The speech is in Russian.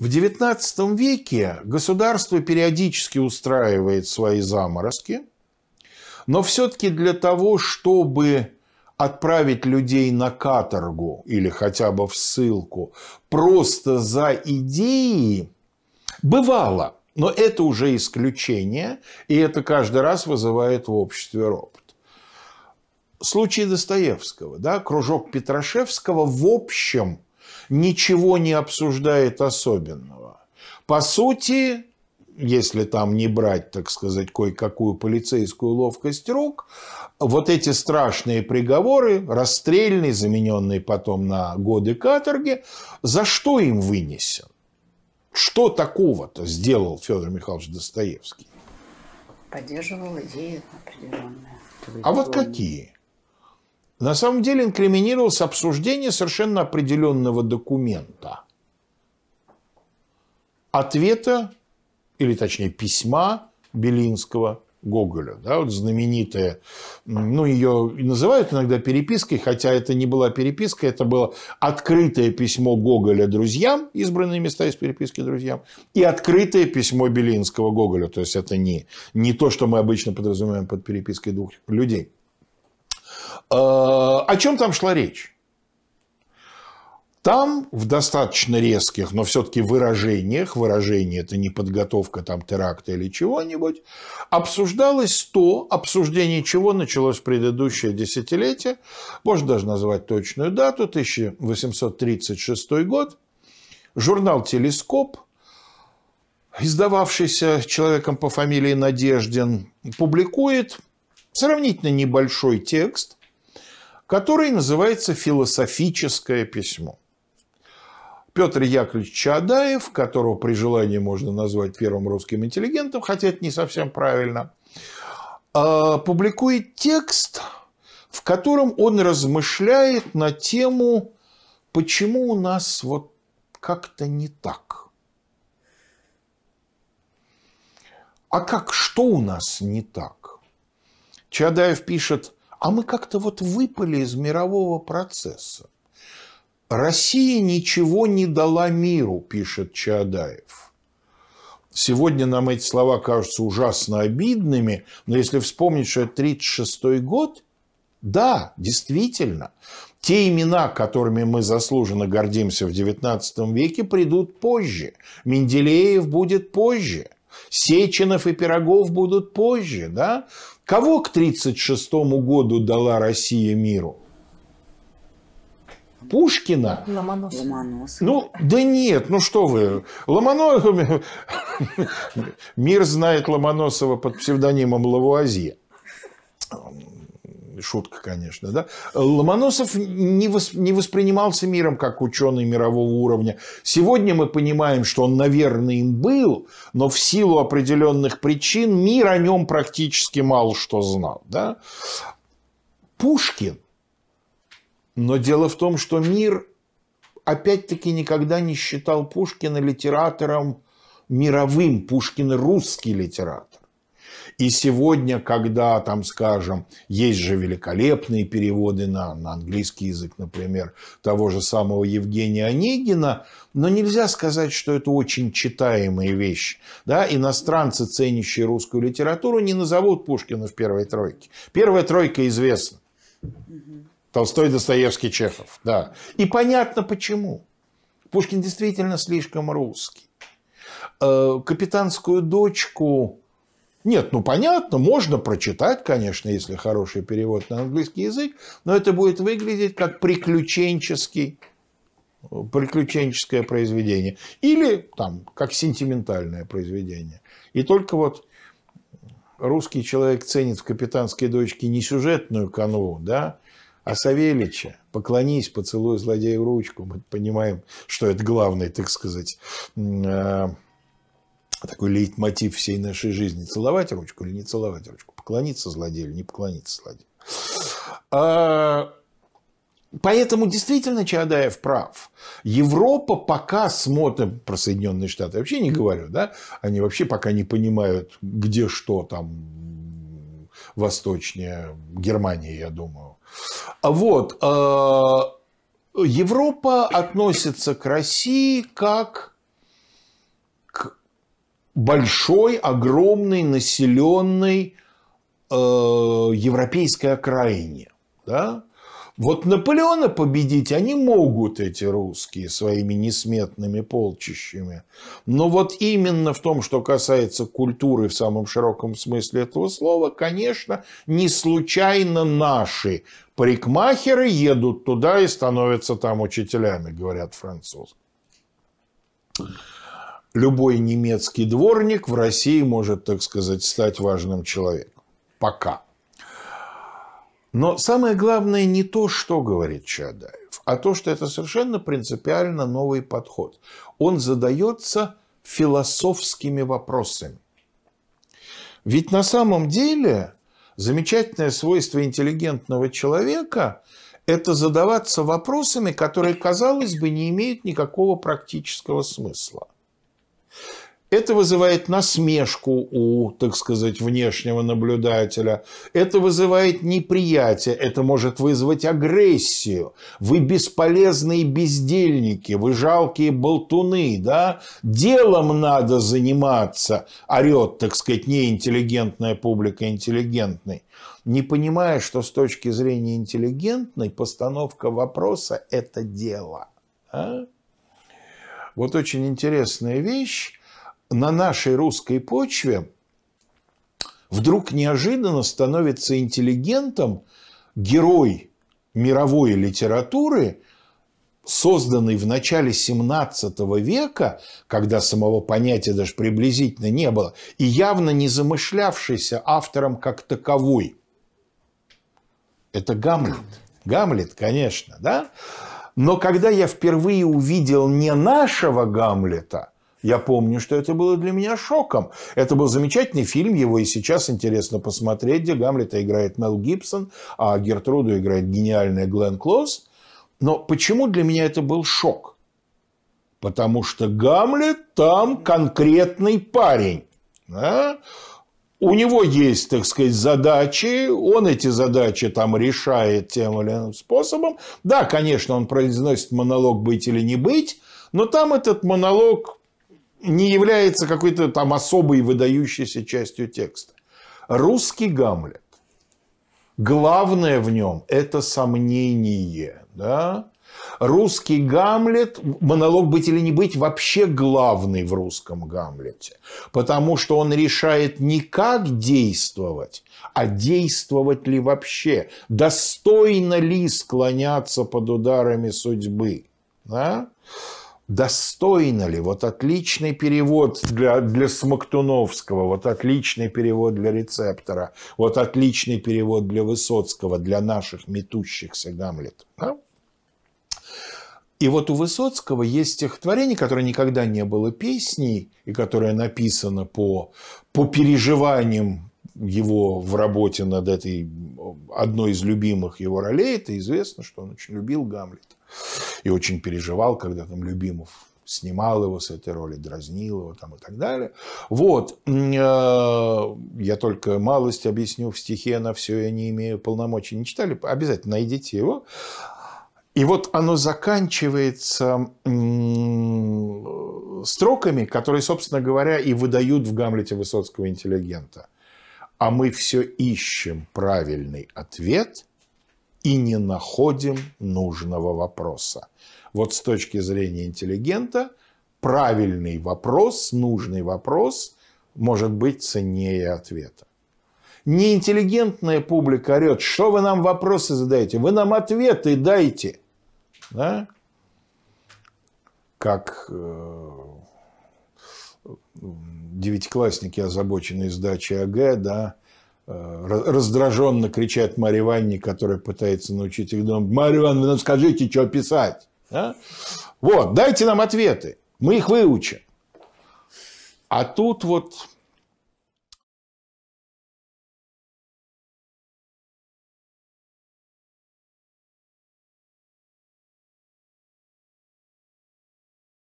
В XIX веке государство периодически устраивает свои заморозки, но все-таки для того, чтобы отправить людей на каторгу или хотя бы в ссылку просто за идеи, бывало, но это уже исключение, и это каждый раз вызывает в обществе ропот. Случай Достоевского, да, кружок Петрашевского в общем – ничего не обсуждает особенного. По сути, если там не брать, так сказать, кое-какую полицейскую ловкость рук, вот эти страшные приговоры, расстрельные, замененные потом на годы каторги, за что им вынесен? Что такого-то сделал Федор Михайлович Достоевский? Поддерживал идеи определенные. А вот какие? На самом деле инкриминировалось обсуждение совершенно определенного документа. Ответа, или точнее письма Белинского Гоголя. Да, вот знаменитая, ну, ее называют иногда перепиской, хотя это не была переписка, это было открытое письмо Гоголя друзьям, избранные места из переписки друзьям, и открытое письмо Белинского Гоголя. То есть, это не, не то, что мы обычно подразумеваем под перепиской двух людей. Э, о чем там шла речь? Там в достаточно резких, но все-таки выражениях, выражение это не подготовка там теракта или чего-нибудь, обсуждалось то, обсуждение чего началось в предыдущее десятилетие, можно даже назвать точную дату, 1836 год, журнал «Телескоп», издававшийся человеком по фамилии Надеждин, публикует сравнительно небольшой текст который называется «Философическое письмо». Петр Яковлевич Чадаев, которого при желании можно назвать первым русским интеллигентом, хотя это не совсем правильно, а, публикует текст, в котором он размышляет на тему, почему у нас вот как-то не так. А как, что у нас не так? Чадаев пишет – а мы как-то вот выпали из мирового процесса. Россия ничего не дала миру, пишет Чаадаев. Сегодня нам эти слова кажутся ужасно обидными, но если вспомнить, что это 1936 год, да, действительно, те имена, которыми мы заслуженно гордимся в XIX веке, придут позже. Менделеев будет позже. Сеченов и Пирогов будут позже, да? Кого к 1936 году дала Россия миру? Пушкина? Ломоносова. Ну, да нет, ну что вы. Ломоносов... Мир знает Ломоносова под псевдонимом Лавуазье шутка, конечно, да, Ломоносов не, восп... не воспринимался миром как ученый мирового уровня. Сегодня мы понимаем, что он, наверное, им был, но в силу определенных причин мир о нем практически мало что знал, да. Пушкин. Но дело в том, что мир опять-таки никогда не считал Пушкина литератором мировым. Пушкин русский литератор. И сегодня, когда, там, скажем, есть же великолепные переводы на, на английский язык, например, того же самого Евгения Онегина, но нельзя сказать, что это очень читаемые вещи. Да? Иностранцы, ценящие русскую литературу, не назовут Пушкина в первой тройке. Первая тройка известна. Толстой, Достоевский, Чехов. Да. И понятно почему. Пушкин действительно слишком русский. Э, капитанскую дочку нет, ну понятно, можно прочитать, конечно, если хороший перевод на английский язык, но это будет выглядеть как приключенческий, приключенческое произведение. Или там, как сентиментальное произведение. И только вот русский человек ценит в «Капитанской дочке» не сюжетную канву, да, а Савелича. Поклонись, поцелуй злодею ручку. Мы понимаем, что это главный, так сказать, э, такой лейтмотив всей нашей жизни. Целовать ручку или не целовать ручку? Поклониться злодею или не поклониться злодею? А, поэтому действительно Чадаев прав. Европа пока смотрит, про Соединенные Штаты вообще не говорю, да, они вообще пока не понимают, где что там восточнее Германии, я думаю. А Вот. А, Европа относится к России как большой, огромной, населенной э, европейской окраине. Да? Вот Наполеона победить они могут, эти русские, своими несметными полчищами. Но вот именно в том, что касается культуры в самом широком смысле этого слова, конечно, не случайно наши парикмахеры едут туда и становятся там учителями, говорят французы любой немецкий дворник в России может, так сказать, стать важным человеком. Пока. Но самое главное не то, что говорит Чадаев, а то, что это совершенно принципиально новый подход. Он задается философскими вопросами. Ведь на самом деле замечательное свойство интеллигентного человека – это задаваться вопросами, которые, казалось бы, не имеют никакого практического смысла – это вызывает насмешку у, так сказать, внешнего наблюдателя. Это вызывает неприятие, это может вызвать агрессию. Вы бесполезные бездельники, вы жалкие болтуны, да? Делом надо заниматься, орет, так сказать, неинтеллигентная публика интеллигентной. Не понимая, что с точки зрения интеллигентной постановка вопроса – это дело. А? Вот очень интересная вещь. На нашей русской почве вдруг неожиданно становится интеллигентом герой мировой литературы, созданный в начале 17 века, когда самого понятия даже приблизительно не было, и явно не замышлявшийся автором как таковой. Это Гамлет. Гамлет, конечно, да? Но когда я впервые увидел не нашего Гамлета, я помню, что это было для меня шоком. Это был замечательный фильм, его и сейчас интересно посмотреть, где Гамлета играет Мел Гибсон, а Гертруду играет гениальная Глен Клоуз. Но почему для меня это был шок? Потому что Гамлет там конкретный парень. Да? у него есть, так сказать, задачи, он эти задачи там решает тем или иным способом. Да, конечно, он произносит монолог «быть или не быть», но там этот монолог не является какой-то там особой выдающейся частью текста. Русский Гамлет. Главное в нем – это сомнение. Да? Русский Гамлет, монолог «Быть или не быть» вообще главный в русском Гамлете, потому что он решает не как действовать, а действовать ли вообще, достойно ли склоняться под ударами судьбы. Да? достойно ли, вот отличный перевод для, для Смоктуновского, вот отличный перевод для рецептора, вот отличный перевод для Высоцкого, для наших метущихся Гамлетов. Да? И вот у Высоцкого есть стихотворение, которое никогда не было песней, и которое написано по, по переживаниям его в работе над этой одной из любимых его ролей. Это известно, что он очень любил Гамлета и очень переживал, когда там Любимов снимал его с этой роли, дразнил его там и так далее. Вот. Э, я только малость объясню в стихе на все, я не имею полномочий. Не читали? Обязательно найдите его. И вот оно заканчивается строками, которые, собственно говоря, и выдают в Гамлете Высоцкого интеллигента. А мы все ищем правильный ответ и не находим нужного вопроса. Вот с точки зрения интеллигента правильный вопрос, нужный вопрос может быть ценнее ответа. Неинтеллигентная публика орет, что вы нам вопросы задаете, вы нам ответы дайте. Да? Как э, девятиклассники, озабоченные сдачей АГ, да, э, раздраженно кричат Марье Ванне, которая пытается научить их дома, Марья Ивановна, вы ну нам скажите, что писать. Да? Вот, дайте нам ответы, мы их выучим. А тут вот